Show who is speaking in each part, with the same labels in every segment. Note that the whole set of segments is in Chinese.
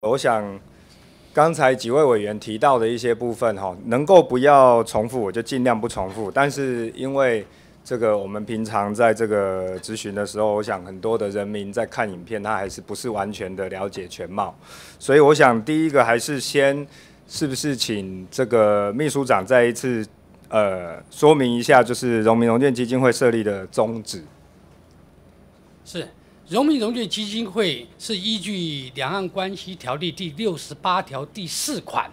Speaker 1: 我想刚才几位委员提到的一些部分，哈，能够不要重复，我就尽量不重复。但是因为这个，我们平常在这个咨询的时候，我想很多的人民在看影片，他还是不是完全的了解全貌。所以我想第一个还是先，是不是请这个秘书长再一次，呃，说明一下，就是荣民荣电基金会设立的宗旨。
Speaker 2: 是。荣民荣券基金会是依据《两岸关系条例》第六十八条第四款，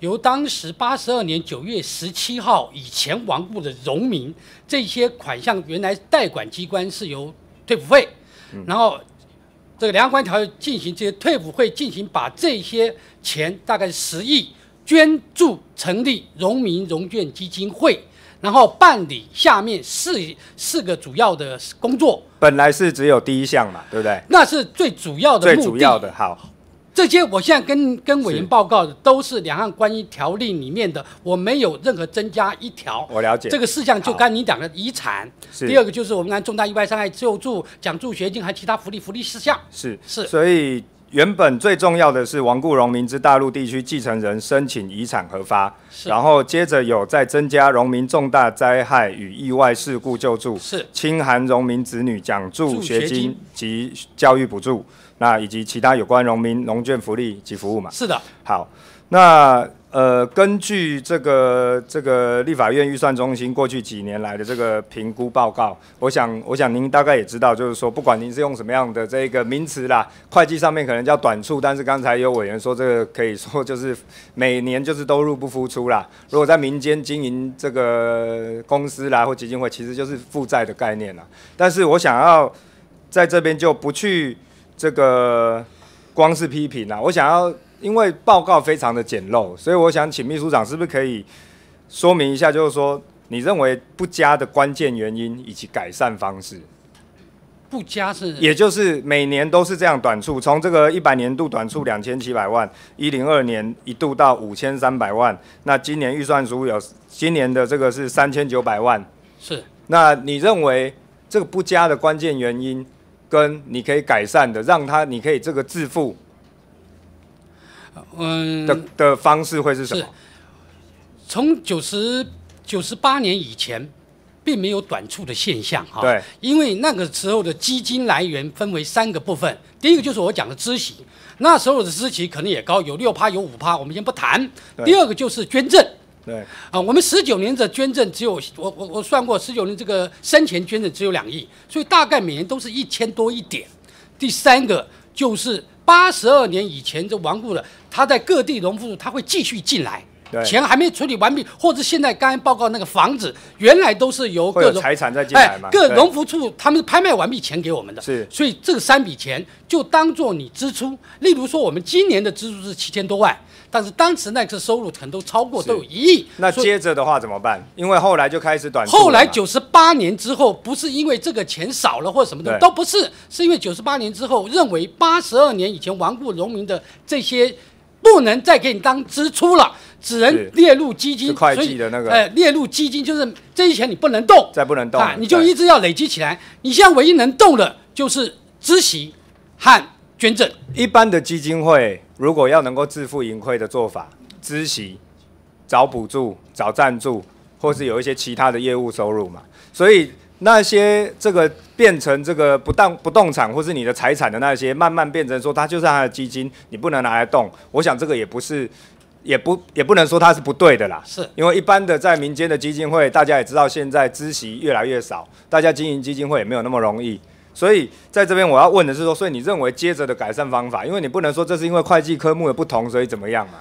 Speaker 2: 由当时八十二年九月十七号以前亡故的荣民，这些款项原来代管机关是由退伍会，然后这个两岸关系条例》进行这些退伍会进行把这些钱大概十亿捐助成立荣民荣眷基金会。然后办理下面四四个主要的
Speaker 1: 工作，本来是只有第一项嘛，对不对？那是最主要的。最主要的好，
Speaker 2: 这些我现在跟跟委员报告的都是两岸关于条例里面的，我没有任何增加一条。我了解这个事项，就刚你讲的遗产，第二个就是我们按重大意外伤害救助、奖助学金和其他福利福利事项。
Speaker 1: 是是，所以。原本最重要的是亡故农民之大陆地区继承人申请遗产核发，然后接着有再增加农民重大灾害与意外事故救助，是清寒农民子女奖助学金及教育补助，那以及其他有关农民农眷福利及服务嘛？是的，好，那。呃，根据这个这个立法院预算中心过去几年来的这个评估报告，我想，我想您大概也知道，就是说，不管您是用什么样的这个名词啦，会计上面可能叫短处，但是刚才有委员说，这个可以说就是每年就是都入不敷出啦。如果在民间经营这个公司啦或基金会，其实就是负债的概念啦。但是我想要在这边就不去这个光是批评啦，我想要。因为报告非常的简陋，所以我想请秘书长是不是可以说明一下，就是说你认为不加的关键原因以及改善方式？
Speaker 2: 不加是？也
Speaker 1: 就是每年都是这样短促，从这个一百年度短促两千七百万，一零二年一度到五千三百万，那今年预算书有今年的这个是三千九百万，是。那你认为这个不加的关键原因跟你可以改善的，让他你可以这个自负？嗯，的的方式会是什么？是，从九十
Speaker 2: 九十八年以前，并没有短促的现象哈。对，因为那个时候的基金来源分为三个部分，第一个就是我讲的资息，那时候的资息可能也高，有六趴有五趴，我们先不谈。第二个就是捐赠，对。啊，我们十九年的捐赠只有，我我我算过，十九年这个生前捐赠只有两亿，所以大概每年都是一千多一点。第三个。就是八十二年以前就亡故了，他在各地农服他会继续进来，钱还没处理完毕，或者现在刚才报告那个房子原来都是由各种财产在进来各农服处他们拍卖完毕钱给我们的，是，所以这三笔钱就当做你支出，例如说我们今年的支出是七千多万。但是当时那次收入可能都超过，都有一亿。
Speaker 1: 那接着的话怎么办？因为后来就开始短。后来九
Speaker 2: 十八年之后，不是因为这个钱少了或什么的，都不是，是因为九十八年之后认为八十二年以前顽固农民的这些不能再给你当支出了，只能列入基金。会计的那个。呃，列入基金就是这些钱你不能动，再不能动，你就一直要累积起来。你现在唯一能
Speaker 1: 动的就是知悉和捐赠。一般的基金会。如果要能够自负盈亏的做法，知悉找补助、找赞助，或是有一些其他的业务收入嘛。所以那些这个变成这个不当不动产或是你的财产的那些，慢慢变成说它就是它的基金，你不能拿来动。我想这个也不是，也不也不能说它是不对的啦。是因为一般的在民间的基金会，大家也知道现在资悉越来越少，大家经营基金会也没有那么容易。所以，在这边我要问的是说，所以你认为接着的改善方法，因为你不能说这是因为会计科目的不同，所以怎么样嘛？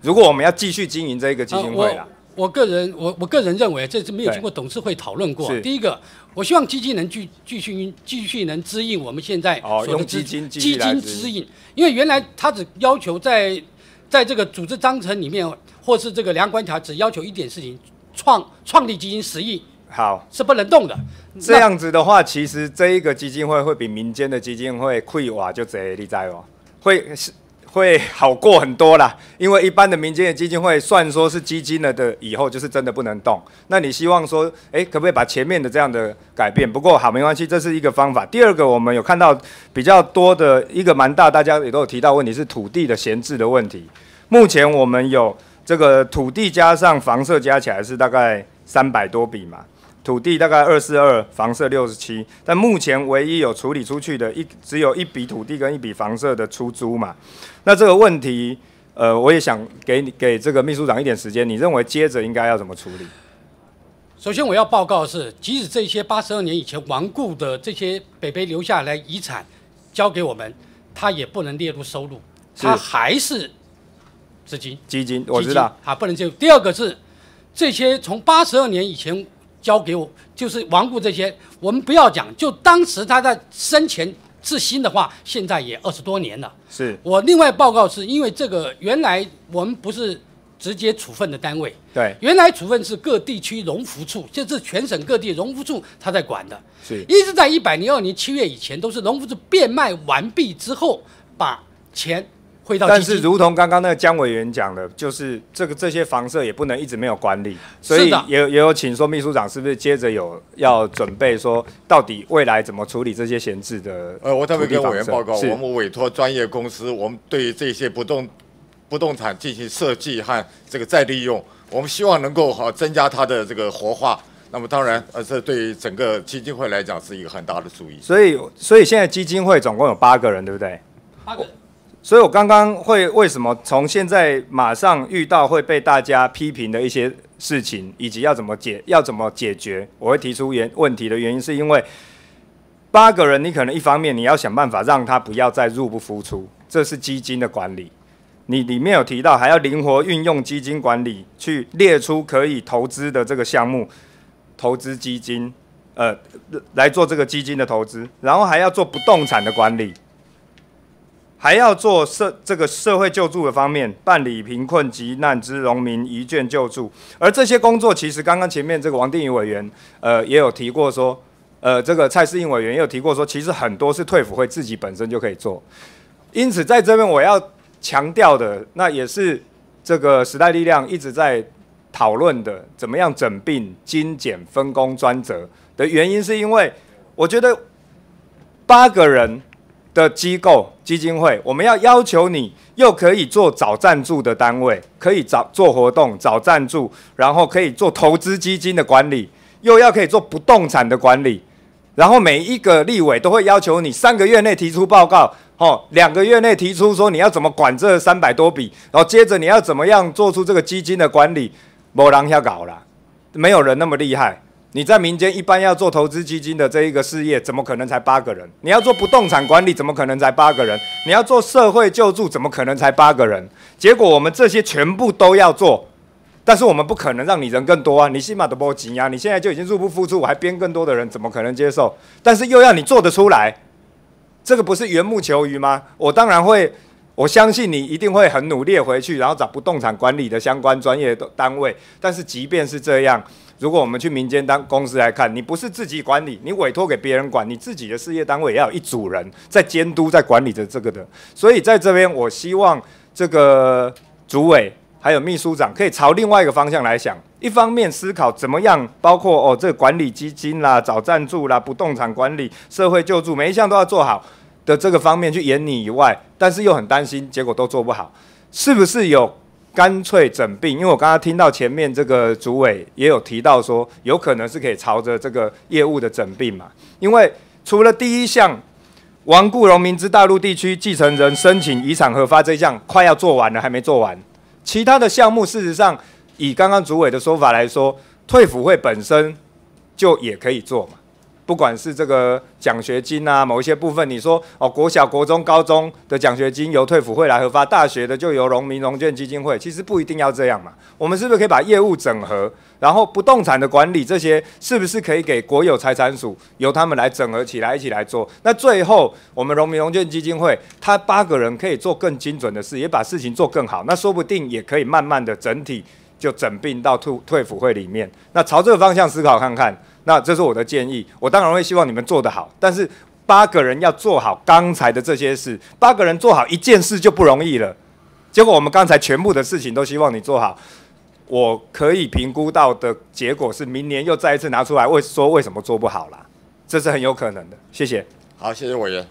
Speaker 1: 如果我们要继续经营这一个基金会啊，
Speaker 2: 我个人我我个人认为这是没有经过董事会讨论过。第一个，我希望基金能继继续继续能支应我们现在哦，用基金，基金支应，因为原来他只要求在在这个组织章程里面，或是这个梁官条只要求一点事情，创创立基金十亿。好，是不能动的。这样
Speaker 1: 子的话，其实这一个基金会会比民间的基金会，溃哇就贼立在哦，会是会好过很多啦。因为一般的民间的基金会，算说是基金了的以后，就是真的不能动。那你希望说，哎，可不可以把前面的这样的改变？不过好没关系，这是一个方法。第二个，我们有看到比较多的一个蛮大，大家也都有提到问题，是土地的闲置的问题。目前我们有这个土地加上房舍加起来是大概三百多笔嘛。土地大概二四二，房舍六十七，但目前唯一有处理出去的一只有一笔土地跟一笔房舍的出租嘛。那这个问题，呃，我也想给你给这个秘书长一点时间，你认为接着应该要怎么处理？
Speaker 2: 首先我要报告的是，即使这些八十二年以前顽固的这些北北留下来遗产交给我们，他也不能列入收入，他还是资
Speaker 1: 金基金，我知道
Speaker 2: 啊，不能进入。第二个是这些从八十二年以前。交给我就是顽固这些，我们不要讲。就当时他在生前至新的话，现在也二十多年了。是我另外报告是因为这个，原来我们不是直接处分的单位。对，原来处分是各地区荣福处，就是全省各地荣福处他在管的。是一直在一百零二年七月以前都是农福处变卖完毕之后把钱。
Speaker 1: 但是，如同刚刚那个姜委员讲的，就是这个这些房舍也不能一直没有管理，所以也也有请说秘书长是不是接着有要准备说到底未来怎么处理这些闲置的？呃，我特别跟委员报告，我们委托专业公司，我们对这些不动不动产进行设计和这个再利用，我们希望能够好增加它的这个活化。那么当然，呃，这对于整个基金会来讲是一个很大的注意。所以，所以现在基金会总共有八个人，对不对？八个。所以，我刚刚会为什么从现在马上遇到会被大家批评的一些事情，以及要怎么解要怎么解决，我会提出原问题的原因，是因为八个人，你可能一方面你要想办法让他不要再入不敷出，这是基金的管理。你里面有提到还要灵活运用基金管理去列出可以投资的这个项目，投资基金，呃，来做这个基金的投资，然后还要做不动产的管理。还要做社这个社会救助的方面，办理贫困及难之农民一卷救助，而这些工作其实刚刚前面这个王定宇委员，呃，也有提过说，呃，这个蔡世应委员也有提过说，其实很多是退辅会自己本身就可以做，因此在这边我要强调的，那也是这个时代力量一直在讨论的，怎么样整并精简分工专责的原因，是因为我觉得八个人。的机构基金会，我们要要求你，又可以做找赞助的单位，可以找做活动找赞助，然后可以做投资基金的管理，又要可以做不动产的管理，然后每一个立委都会要求你三个月内提出报告，哦，两个月内提出说你要怎么管这三百多笔，然后接着你要怎么样做出这个基金的管理，没人要搞了，没有人那么厉害。你在民间一般要做投资基金的这一个事业，怎么可能才八个人？你要做不动产管理，怎么可能才八个人？你要做社会救助，怎么可能才八个人？结果我们这些全部都要做，但是我们不可能让你人更多啊！你起码得给我挤压。你现在就已经入不敷出，我还编更多的人，怎么可能接受？但是又要你做得出来，这个不是缘木求鱼吗？我当然会，我相信你一定会很努力回去，然后找不动产管理的相关专业单位。但是即便是这样。如果我们去民间当公司来看，你不是自己管理，你委托给别人管，你自己的事业单位也要有一组人在监督、在管理着这个的。所以在这边，我希望这个主委还有秘书长可以朝另外一个方向来想，一方面思考怎么样，包括哦这管理基金啦、找赞助啦、不动产管理、社会救助，每一项都要做好的这个方面去演你以外，但是又很担心结果都做不好，是不是有？干脆整并，因为我刚刚听到前面这个主委也有提到说，有可能是可以朝着这个业务的整并嘛。因为除了第一项，王固荣明知大陆地区继承人申请遗产核发这一项快要做完了，还没做完，其他的项目事实上，以刚刚主委的说法来说，退辅会本身就也可以做嘛。不管是这个奖学金啊，某一些部分，你说哦，国小、国中、高中的奖学金由退辅会来核发，大学的就由农民农建基金会，其实不一定要这样嘛。我们是不是可以把业务整合，然后不动产的管理这些，是不是可以给国有财产署，由他们来整合起来一起来做？那最后，我们农民农建基金会，他八个人可以做更精准的事，也把事情做更好。那说不定也可以慢慢的整体就整并到退退辅会里面。那朝这个方向思考看看。那这是我的建议，我当然会希望你们做得好，但是八个人要做好刚才的这些事，八个人做好一件事就不容易了。结果我们刚才全部的事情都希望你做好，我可以评估到的结果是，明年又再一次拿出来，为说为什么做不好啦，这是很有可能的。谢谢。好，谢谢委员。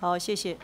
Speaker 1: 好，谢谢。